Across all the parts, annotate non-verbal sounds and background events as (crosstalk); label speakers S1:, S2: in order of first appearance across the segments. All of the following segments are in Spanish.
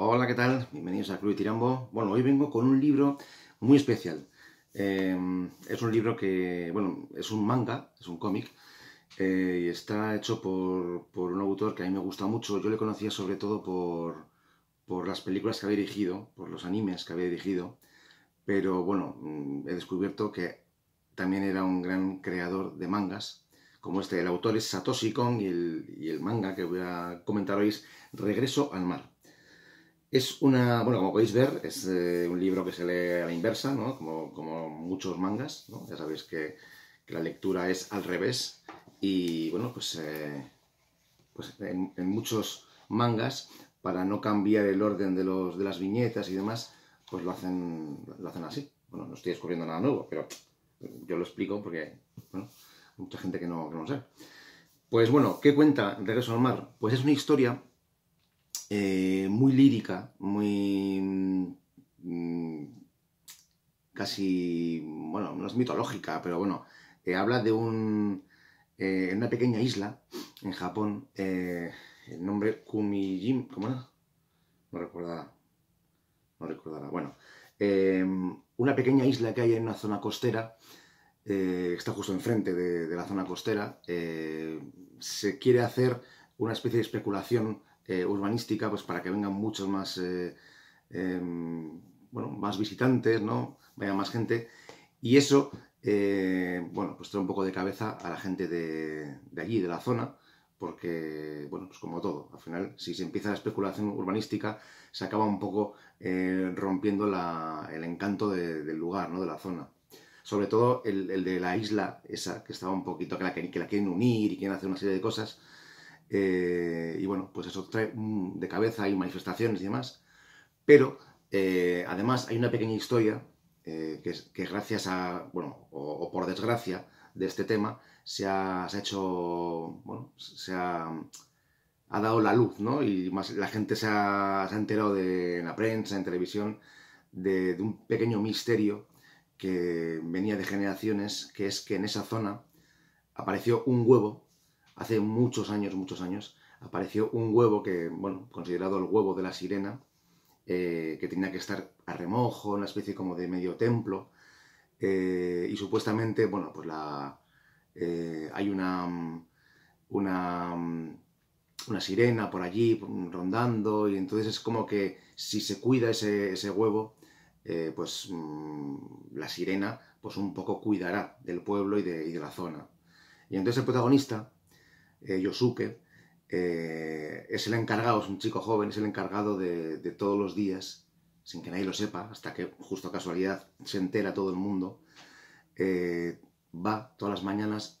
S1: Hola, ¿qué tal? Bienvenidos a Club Tirambo. Bueno, hoy vengo con un libro muy especial. Em, es un libro que, bueno, es un manga, es un cómic, eh, y está hecho por, un autor que a mí me gusta mucho. Yo le conocía sobre todo por, las películas que había dirigido, por los animes que había dirigido, pero bueno, mm, he descubierto que también era un gran creador de mangas, como este. El autor es Satoshi Kon y el, y el manga que voy a comentar hoy es Regreso al Mar. Es una, bueno, como podéis ver, es eh, un libro que se lee a la inversa, ¿no? como, muchos mangas, ¿no? ya sabéis que, la lectura es al revés y bueno, pues, eh, pues en, muchos mangas, para no cambiar el orden de, los, de las viñetas y demás, pues lo hacen, lo hacen así. Bueno, no estoy descubriendo nada nuevo, pero yo lo explico porque, bueno, hay mucha gente que no, que no lo sabe. Pues bueno, ¿qué cuenta Regreso al Mar? Pues es una historia eh, muy lírica, muy mm, casi, bueno, no es mitológica, pero bueno, eh, habla de un, eh, una pequeña isla en Japón, el nombre Kumijim, ¿cómo era? No recordará, no recordará, bueno, una pequeña isla que hay en una zona costera, está justo enfrente de la zona costera, se quiere hacer una especie de especulación eh, urbanística, pues para que vengan muchos más, eh, em, bueno, más visitantes, ¿no? Vaya más gente. Y eso, eh, bueno, pues trae un poco de cabeza a la gente de, allí, de la zona, porque, bueno, pues como todo, al final, si se empieza la especulación urbanística, se acaba un poco rompiendo la, el encanto del lugar, ¿no? De la zona sobre todo el, de la isla esa que estaba un poquito, que la, que la quieren unir y quieren hacer una serie de cosas, eh, y bueno, pues eso trae mm, de cabeza, hay manifestaciones y demás. Pero eh, además hay una pequeña historia eh, que, gracias a, bueno, o, por desgracia de este tema, se ha, hecho, bueno, se ha, dado la luz, ¿no? Y más, la gente se ha, enterado de, en la prensa, en televisión, de un pequeño misterio que venía de generaciones, que es que en esa zona apareció un huevo hace muchos años, muchos años, apareció un huevo que, bueno, considerado el huevo de la sirena, eh, que tenía que estar a remojo, una especie como de medio templo, eh, y supuestamente, bueno, pues la, eh, hay una, una, una sirena por allí rondando, y entonces es como que si se cuida ese, huevo, pues mm, la sirena, pues un poco cuidará del pueblo y de, y de la zona. Y entonces el protagonista, eh, Yosuke, eh, es el encargado, es un chico joven, es el encargado de, todos los días, sin que nadie lo sepa, hasta que justo casualidad se entera todo el mundo, eh, va todas las mañanas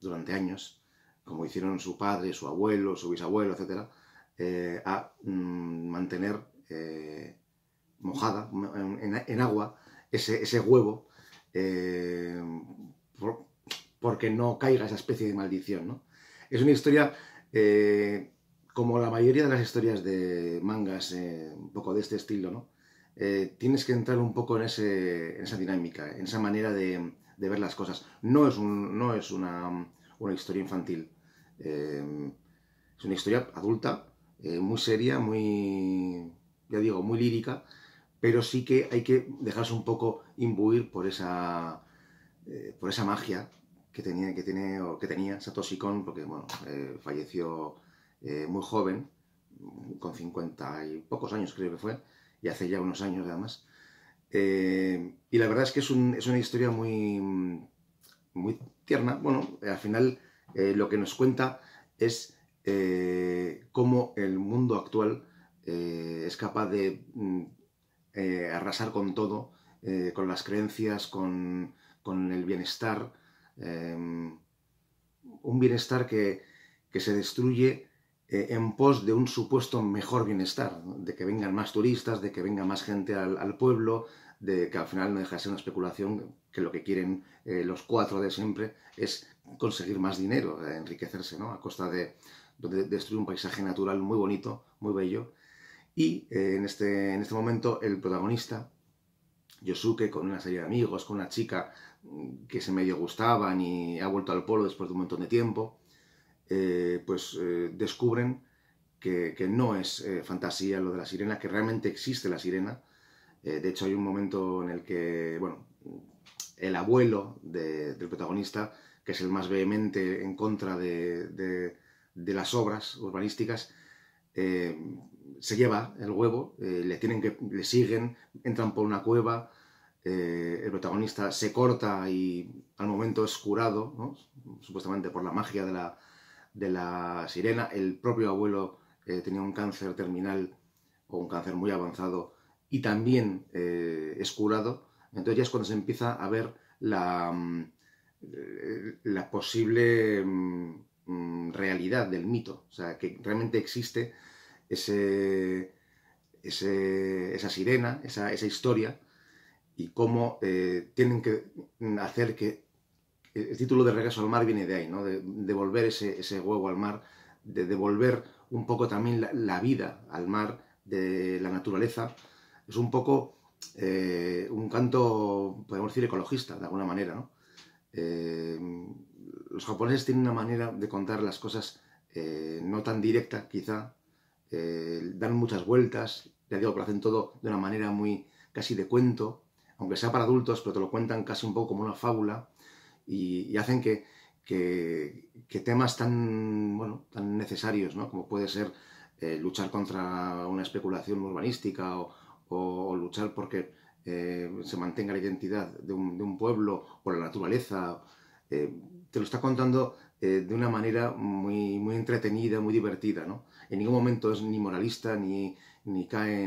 S1: durante años, como hicieron su padre, su abuelo, su bisabuelo, etc., a mm, mantener mojada en, agua ese, huevo porque no caiga esa especie de maldición, ¿no? Es una historia, eh, como la mayoría de las historias de mangas, eh, un poco de este estilo, ¿no? Eh, tienes que entrar un poco en, esa dinámica, en esa manera de, ver las cosas. No es, no es una, una historia infantil, es una historia adulta, muy seria, muy, ya digo, muy lírica, pero sí que hay que dejarse un poco imbuir por esa, por esa magia que tenía, que tiene, o que tenía Satoshi Kon, porque bueno, eh, falleció eh, muy joven, con 50 y pocos años creo que fue, y hace ya unos años además. Eh, y la verdad es que es, una historia muy, muy tierna. Bueno, al final eh, lo que nos cuenta es cómo el mundo actual es capaz de mm, arrasar con todo, con las creencias, con, con el bienestar, Em, un bienestar que, que se destruye eh, en pos de un supuesto mejor bienestar, de que vengan más turistas, de que venga más gente al, pueblo, de que al final no deja de ser una especulación, que lo que quieren eh, los cuatro de siempre es conseguir más dinero, eh, enriquecerse, ¿no? A costa de, destruir un paisaje natural muy bonito, muy bello. Y este, en este momento el protagonista, Yosuke con una serie de amigos, con una chica mm, que se medio gustaban y ha vuelto al polo después de un montón de tiempo, eh, pues eh, descubren que, no es eh, fantasía lo de la sirena, que realmente existe la sirena. de hecho, hay un momento en el que, bueno, el abuelo del protagonista, que es el más vehemente en contra de las obras urbanísticas, eh, se lleva el huevo, eh, le, tienen que, le siguen, entran por una cueva, eh, el protagonista se corta y al momento es curado, supuestamente por la magia de la, de la sirena. El propio abuelo tenía un cáncer terminal o un cáncer muy avanzado y también es curado. Entonces ya es cuando se empieza a ver la, mm, la posible mm, Mm, realidad del mito, o sea, que realmente existe ese, esa sirena, esa, historia, y cómo eh, tienen que hacer que... El título de Regreso al Mar viene de ahí, ¿no? De devolver ese, huevo al mar, de devolver un poco también la, vida al mar, de la naturaleza. Es un poco eh, un canto, podemos decir, ecologista, de alguna manera, ¿no? Eh, los japoneses tienen una manera de contar las cosas eh, no tan directa, quizá, eh, dan muchas vueltas, ya digo, lo hacen todo de una manera muy casi de cuento, aunque sea para adultos, pero te lo cuentan casi un poco como una fábula y, hacen que, temas tan, bueno, tan necesarios, como puede ser eh, luchar contra una especulación urbanística o, luchar porque se mantenga la identidad de un, pueblo o la naturaleza, te lo está contando eh, de una manera muy, muy entretenida, muy divertida, En ningún momento es ni moralista, ni, ni cae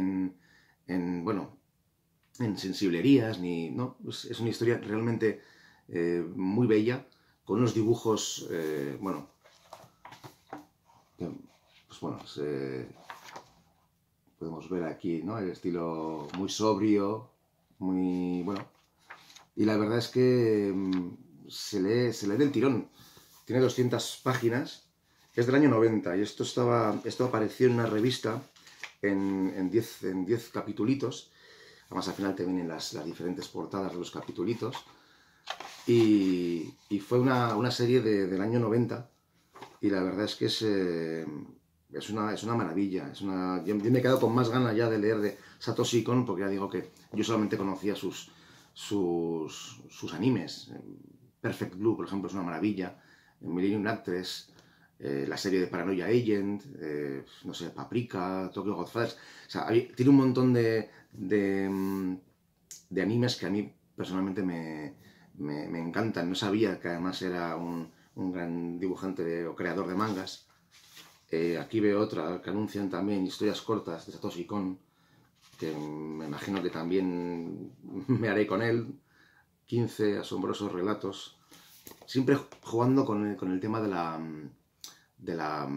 S1: en, bueno, en sensiblerías, ni, Es una historia realmente eh, muy bella, con unos dibujos, eh, bueno, pues bueno, podemos ver aquí, ¿no? El estilo muy sobrio, muy, bueno, y la verdad es que mm, se lee, se lee del tirón. Tiene 200 páginas, es del año 90 y esto, estaba, esto apareció en una revista en 10 en capitulitos. Además, al final te vienen las, las diferentes portadas de los capitulitos. Y, fue una, una serie del año 90 y la verdad es que es, eh, es, una, es una maravilla. Es una, yo, me he quedado con más ganas ya de leer de Satoshi Kon porque ya digo que yo solamente conocía sus, sus, sus animes. Perfect Blue, por ejemplo, es una maravilla. Millennium Actress, eh, la serie de Paranoia Agent, eh, no sé, Paprika, Tokyo Godfathers. O sea, tiene un montón mm, de, animes que a mí personalmente me, me, encantan. No sabía que además era un, gran dibujante o creador de mangas. Eh, aquí veo otra que anuncian también historias cortas de Satoshi Kon, que me imagino que también (laughs) me haré con él. 15 asombrosos relatos, siempre jugando con el, tema de la, de la,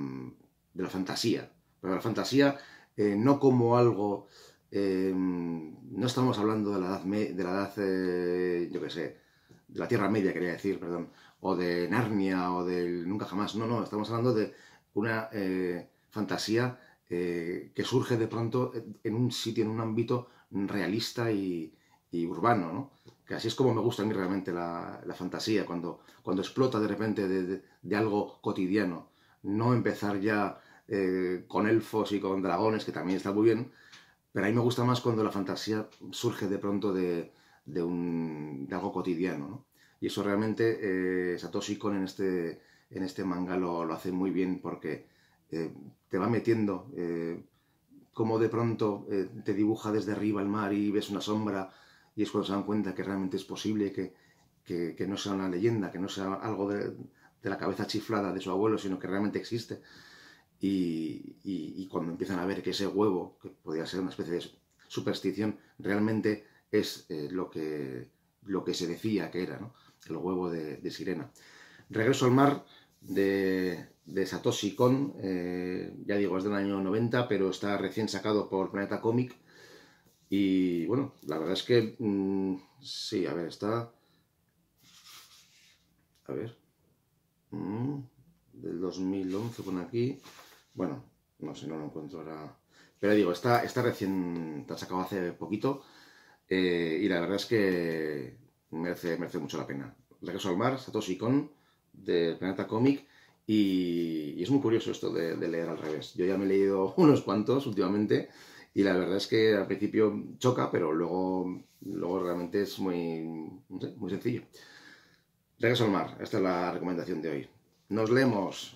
S1: fantasía. Pero la fantasía eh, no como algo... Eh, no estamos hablando de la edad, de la edad eh, yo qué sé, de la Tierra Media, quería decir, perdón, o de Narnia, o del Nunca Jamás. No, no, estamos hablando de una fantasía que surge de pronto en un sitio, en un ámbito realista y, y urbano, ¿no? que así es como me gusta a mí realmente la, fantasía, cuando, cuando explota de repente de, algo cotidiano. No empezar ya eh, con elfos y con dragones, que también está muy bien, pero a mí me gusta más cuando la fantasía surge de pronto de, un, algo cotidiano. Y eso realmente eh, Satoshi Kon en este, en este manga lo, hace muy bien porque eh, te va metiendo, como de pronto te dibuja desde arriba el mar y ves una sombra y es cuando se dan cuenta que realmente es posible que, no sea una leyenda, que no sea algo de, la cabeza chiflada de su abuelo, sino que realmente existe. Y, cuando empiezan a ver que ese huevo, que podría ser una especie de superstición, realmente es eh, lo, que, lo que se decía que era, ¿no? el huevo de, sirena. Regreso al mar de, de Satoshi Kon, eh, ya digo, es del año 90, pero está recién sacado por Planeta cómic y bueno, la verdad es que mm, sí, a ver, está... A ver. Mm, del 2011 con aquí. Bueno, no sé, no lo encuentro ahora. Pero digo, está, está recién, te ha sacado hace poquito. Eh, y la verdad es que merece, merece mucho la pena. Regreso al mar, Satoshi Kon, del Planeta Comic. Y, es muy curioso esto de leer al revés. Yo ya me he leído (laughs) unos cuantos últimamente y la verdad es que al principio choca, pero luego, luego realmente es muy, muy sencillo. Regreso al mar, esta es la recomendación de hoy. Nos leemos.